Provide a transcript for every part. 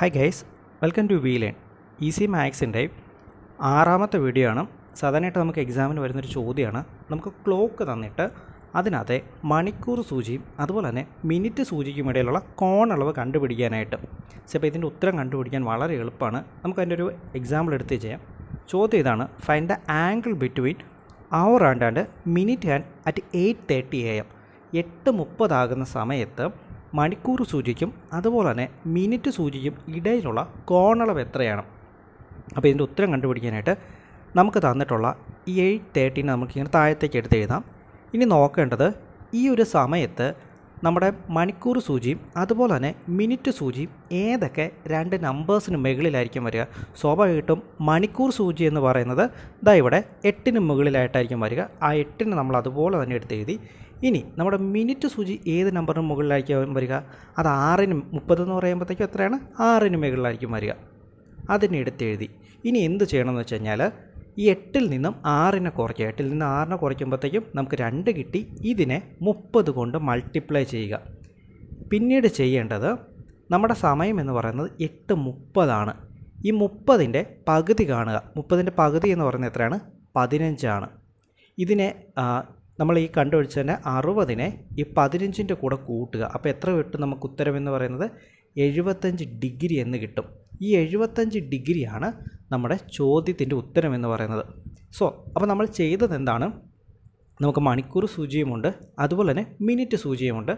hi guys welcome to V E easy മാത്സിൻ്റെ ആറാമത്തെ video ആണ് സാധാരണയായിട്ട് നമുക്ക് എക്സാമിന് വരുന്നൊരു ചോദ്യമാണ് നമുക്ക് ക്ലോക്ക് തന്നിട്ട് അതിനകത്തെ മണിക്കൂർ സൂചിയും അതുപോലെ തന്നെ മിനിറ്റ് സൂചിക്കും ഇടയിലുള്ള കോൺ അളവ് കണ്ടുപിടിക്കാനായിട്ട് സെ അപ്പോൾ ഇതിൻ്റെ ഉത്തരം കണ്ടുപിടിക്കാൻ വളരെ എളുപ്പമാണ് നമുക്ക് അതിൻ്റെ ഒരു എക്സാമ്പിൾ എടുത്ത് ചെയ്യാം ചോദ്യം ഇതാണ് find the angle between hour and and minute and at eight thirty A M എട്ട് മുപ്പതാകുന്ന സമയത്ത് മണിക്കൂർ സൂചിക്കും അതുപോലെ തന്നെ മിനിറ്റ് സൂചിക്കും ഇടയിലുള്ള കോണളവ് എത്രയാണ് അപ്പോൾ ഇതിൻ്റെ ഉത്തരം കണ്ടുപിടിക്കാനായിട്ട് നമുക്ക് തന്നിട്ടുള്ള ഈ എയ്റ്റ് തേർട്ടീനെ നമുക്കിങ്ങനെ താഴത്തേക്ക് എടുത്ത് എഴുതാം ഇനി നോക്കേണ്ടത് ഈ ഒരു സമയത്ത് നമ്മുടെ മണിക്കൂർ സൂചിയും അതുപോലെ തന്നെ മിനിറ്റ് സൂചിയും ഏതൊക്കെ രണ്ട് നമ്പേഴ്സിന് മുകളിലായിരിക്കും വരിക സ്വാഭാവികമായിട്ടും മണിക്കൂർ സൂചി എന്ന് പറയുന്നത് ഇതാ ഇവിടെ എട്ടിന് മുകളിലായിട്ടായിരിക്കും വരിക ആ എട്ടിന് നമ്മൾ അതുപോലെ തന്നെ എടുത്ത് എഴുതി ഇനി നമ്മുടെ മിനിറ്റ് സൂചി ഏത് നമ്പറിന് മുകളിലായിരിക്കും വരിക അത് ആറിന് മുപ്പതെന്ന് പറയുമ്പോഴത്തേക്കും എത്രയാണ് ആറിന് മുകളിലായിരിക്കും വരിക അതിനെ എടുത്തെഴുതി ഇനി എന്ത് ചെയ്യണമെന്ന് വെച്ച് കഴിഞ്ഞാൽ ഈ എട്ടിൽ നിന്നും ആറിനെ കുറയ്ക്കുക എട്ടിൽ നിന്ന് ആറിനെ കുറയ്ക്കുമ്പോഴത്തേക്കും നമുക്ക് രണ്ട് കിട്ടി ഇതിനെ മുപ്പത് കൊണ്ട് മൾട്ടിപ്ലൈ ചെയ്യുക പിന്നീട് ചെയ്യേണ്ടത് നമ്മുടെ സമയം എന്ന് പറയുന്നത് എട്ട് മുപ്പതാണ് ഈ മുപ്പതിൻ്റെ പകുതി കാണുക മുപ്പതിൻ്റെ പകുതി എന്ന് പറയുന്നത് എത്രയാണ് പതിനഞ്ചാണ് ഇതിനെ നമ്മൾ ഈ കണ്ടുപിടിച്ച് തന്നെ അറുപതിനെ ഈ പതിനഞ്ചിൻ്റെ കൂടെ കൂട്ടുക അപ്പോൾ എത്ര കിട്ടും നമുക്ക് ഉത്തരം എന്ന് പറയുന്നത് എഴുപത്തഞ്ച് ഡിഗ്രി എന്ന് കിട്ടും ഈ എഴുപത്തഞ്ച് ഡിഗ്രിയാണ് നമ്മുടെ ചോദ്യത്തിൻ്റെ ഉത്തരം എന്ന് പറയുന്നത് സോ അപ്പോൾ നമ്മൾ ചെയ്തത് എന്താണ് നമുക്ക് മണിക്കൂർ സൂചിയുമുണ്ട് അതുപോലെ തന്നെ മിനിറ്റ് സൂചിയുമുണ്ട്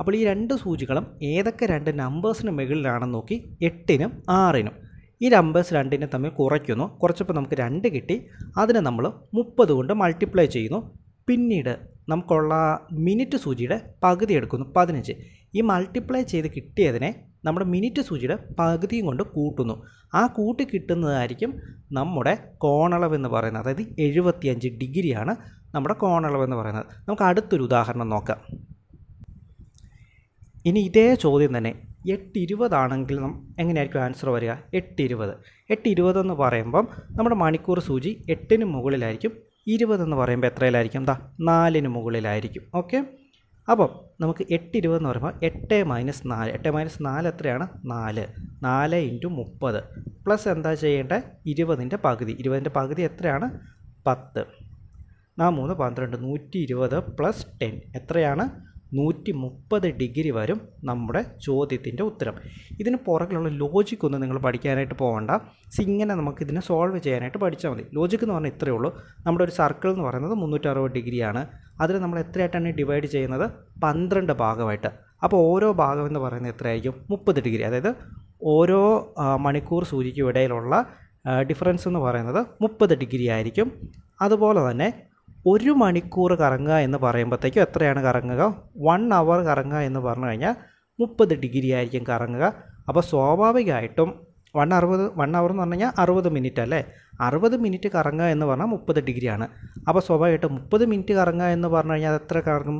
അപ്പോൾ ഈ രണ്ട് സൂചികളും ഏതൊക്കെ രണ്ട് നമ്പേഴ്സിന് മുകളിലാണെന്ന് നോക്കി എട്ടിനും ആറിനും ഈ നമ്പേഴ്സ് രണ്ടിനെ തമ്മിൽ കുറയ്ക്കുന്നു കുറച്ചപ്പോൾ നമുക്ക് രണ്ട് കിട്ടി അതിനെ നമ്മൾ മുപ്പത് കൊണ്ട് മൾട്ടിപ്ലൈ ചെയ്യുന്നു പിന്നീട് നമുക്കുള്ള മിനിറ്റ് സൂചിയുടെ പകുതി എടുക്കുന്നു പതിനഞ്ച് ഈ മൾട്ടിപ്ലൈ ചെയ്ത് കിട്ടിയതിനെ നമ്മുടെ മിനിറ്റ് സൂചിയുടെ പകുതിയും കൊണ്ട് കൂട്ടുന്നു ആ കൂട്ടി കിട്ടുന്നതായിരിക്കും നമ്മുടെ കോണളവ് എന്ന് പറയുന്നത് അതായത് എഴുപത്തിയഞ്ച് ഡിഗ്രിയാണ് നമ്മുടെ കോണളവ് എന്ന് പറയുന്നത് നമുക്ക് അടുത്തൊരു ഉദാഹരണം നോക്കാം ഇനി ഇതേ ചോദ്യം തന്നെ എട്ട് ഇരുപതാണെങ്കിൽ എങ്ങനെയായിരിക്കും ആൻസർ വരിക എട്ട് ഇരുപത് എട്ട് ഇരുപതെന്ന് പറയുമ്പം നമ്മുടെ മണിക്കൂർ സൂചി എട്ടിന് മുകളിലായിരിക്കും ഇരുപതെന്ന് പറയുമ്പോൾ എത്രയിലായിരിക്കും എന്താ നാലിന് മുകളിലായിരിക്കും ഓക്കെ അപ്പം നമുക്ക് എട്ട് ഇരുപതെന്ന് പറയുമ്പോൾ എട്ട് മൈനസ് നാല് എട്ട് മൈനസ് നാല് എത്രയാണ് നാല് നാല് ഇൻറ്റു മുപ്പത് പ്ലസ് എന്താ ചെയ്യേണ്ടത് ഇരുപതിൻ്റെ പകുതി ഇരുപതിൻ്റെ പകുതി എത്രയാണ് പത്ത് നാ മൂന്ന് പന്ത്രണ്ട് നൂറ്റി ഇരുപത് പ്ലസ് ടെൻ എത്രയാണ് നൂറ്റി മുപ്പത് ഡിഗ്രി വരും നമ്മുടെ ചോദ്യത്തിൻ്റെ ഉത്തരം ഇതിന് പുറകിലുള്ള ഒന്നും നിങ്ങൾ പഠിക്കാനായിട്ട് പോകണ്ട ഇങ്ങനെ നമുക്ക് ഇതിനെ സോൾവ് ചെയ്യാനായിട്ട് പഠിച്ചാൽ മതി ലോജിക്ക് എന്ന് പറഞ്ഞാൽ ഇത്രയേ ഉള്ളൂ നമ്മുടെ ഒരു സർക്കിൾ എന്ന് പറയുന്നത് മുന്നൂറ്ററുപത് ഡിഗ്രിയാണ് അതിൽ നമ്മൾ എത്രയായിട്ടാണ് ഡിവൈഡ് ചെയ്യുന്നത് പന്ത്രണ്ട് ഭാഗമായിട്ട് അപ്പോൾ ഓരോ ഭാഗം എന്ന് പറയുന്നത് എത്രയായിരിക്കും മുപ്പത് ഡിഗ്രി അതായത് ഓരോ മണിക്കൂർ സൂചിക്കും ഇടയിലുള്ള ഡിഫറൻസ് എന്ന് പറയുന്നത് മുപ്പത് ഡിഗ്രി ആയിരിക്കും അതുപോലെ തന്നെ ഒരു മണിക്കൂർ കറങ്ങുക എന്ന് പറയുമ്പോഴത്തേക്കും എത്രയാണ് കറങ്ങുക വൺ അവർ കറങ്ങുക എന്ന് പറഞ്ഞു കഴിഞ്ഞാൽ മുപ്പത് ഡിഗ്രി ആയിരിക്കും കറങ്ങുക അപ്പോൾ സ്വാഭാവികമായിട്ടും വൺ അറുപത് വൺ അവർ എന്ന് പറഞ്ഞു കഴിഞ്ഞാൽ അറുപത് മിനിറ്റ് അല്ലേ അറുപത് മിനിറ്റ് കറങ്ങുക എന്ന് പറഞ്ഞാൽ മുപ്പത് ഡിഗ്രിയാണ് അപ്പോൾ സ്വാഭാവികമായിട്ടും മുപ്പത് മിനിറ്റ് കറങ്ങുക എന്ന് പറഞ്ഞു കഴിഞ്ഞാൽ അത് എത്ര കറങ്ങും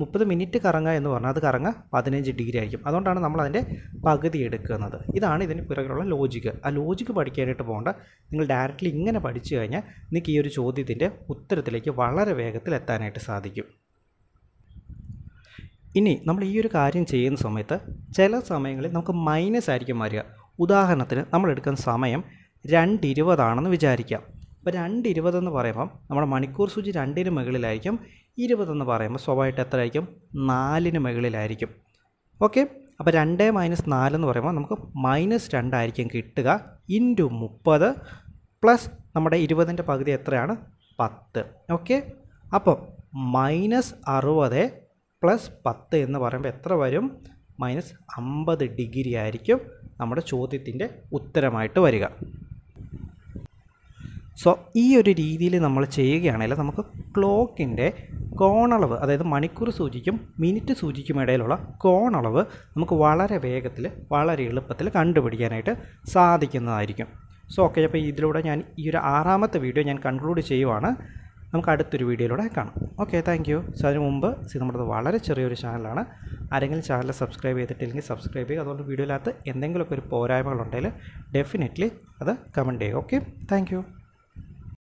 മുപ്പത് മിനിറ്റ് കറങ്ങുക എന്ന് പറഞ്ഞാൽ അത് കറങ്ങുക പതിനഞ്ച് ഡിഗ്രി ആയിരിക്കും അതുകൊണ്ടാണ് നമ്മൾ അതിൻ്റെ പകുതി എടുക്കുന്നത് ഇതാണ് ഇതിന് പിറകിലുള്ള ലോജിക്ക് ആ ലോജിക്ക് പഠിക്കാനായിട്ട് പോകേണ്ട നിങ്ങൾ ഡയറക്റ്റ്ലി ഇങ്ങനെ പഠിച്ചു കഴിഞ്ഞാൽ നിങ്ങൾക്ക് ഈ ഒരു ചോദ്യത്തിൻ്റെ ഉത്തരത്തിലേക്ക് വളരെ വേഗത്തിൽ എത്താനായിട്ട് സാധിക്കും ഇനി നമ്മൾ ഈ ഒരു കാര്യം ചെയ്യുന്ന സമയത്ത് ചില സമയങ്ങളിൽ നമുക്ക് മൈനസ് ആയിരിക്കും വരിക ഉദാഹരണത്തിന് നമ്മൾ എടുക്കുന്ന സമയം രണ്ടിരുപതാണെന്ന് വിചാരിക്കാം ഇപ്പോൾ രണ്ട് ഇരുപതെന്ന് പറയുമ്പം നമ്മുടെ മണിക്കൂർ സൂചി രണ്ടിന് മുകളിലായിരിക്കും ഇരുപതെന്ന് പറയുമ്പോൾ സ്വാഭാവികമായിട്ട് എത്ര ആയിരിക്കും നാലിന് മുകളിലായിരിക്കും ഓക്കെ അപ്പോൾ രണ്ട് മൈനസ് നാലെന്ന് പറയുമ്പോൾ നമുക്ക് മൈനസ് രണ്ടായിരിക്കും കിട്ടുക ഇൻറ്റു മുപ്പത് പ്ലസ് നമ്മുടെ ഇരുപതിൻ്റെ പകുതി എത്രയാണ് പത്ത് ഓക്കെ അപ്പം മൈനസ് അറുപത് പ്ലസ് പത്ത് എന്ന് പറയുമ്പോൾ എത്ര വരും മൈനസ് അമ്പത് ഡിഗ്രി ആയിരിക്കും നമ്മുടെ ചോദ്യത്തിൻ്റെ ഉത്തരമായിട്ട് വരിക സോ ഈ ഒരു രീതിയിൽ നമ്മൾ ചെയ്യുകയാണെങ്കിൽ നമുക്ക് ക്ലോക്കിൻ്റെ കോണളവ് അതായത് മണിക്കൂർ സൂചിക്കും മിനിറ്റ് സൂചിക്കും ഇടയിലുള്ള കോണളവ് നമുക്ക് വളരെ വേഗത്തിൽ വളരെ എളുപ്പത്തിൽ കണ്ടുപിടിക്കാനായിട്ട് സാധിക്കുന്നതായിരിക്കും സോ ഓക്കെ അപ്പോൾ ഇതിലൂടെ ഞാൻ ഈ ഒരു ആറാമത്തെ വീഡിയോ ഞാൻ കൺക്ലൂഡ് ചെയ്യുവാണ് നമുക്ക് അടുത്തൊരു വീഡിയോയിലൂടെ കാണാം ഓക്കെ താങ്ക് യു സോ അതിന് മുമ്പ് സി നമ്മുടെ വളരെ ചെറിയൊരു ചാനലാണ് ആരെങ്കിലും ചാനൽ സബ്സ്ക്രൈബ് ചെയ്തിട്ടില്ലെങ്കിൽ സബ്സ്ക്രൈബ് ചെയ്യുക അതുകൊണ്ട് വീഡിയോയിലകത്ത് എന്തെങ്കിലുമൊക്കെ ഒരു പോരായ്മകളുണ്ടെങ്കിൽ ഡെഫിനറ്റ്ലി അത് കമൻറ്റ് ചെയ്യുക ഓക്കെ താങ്ക്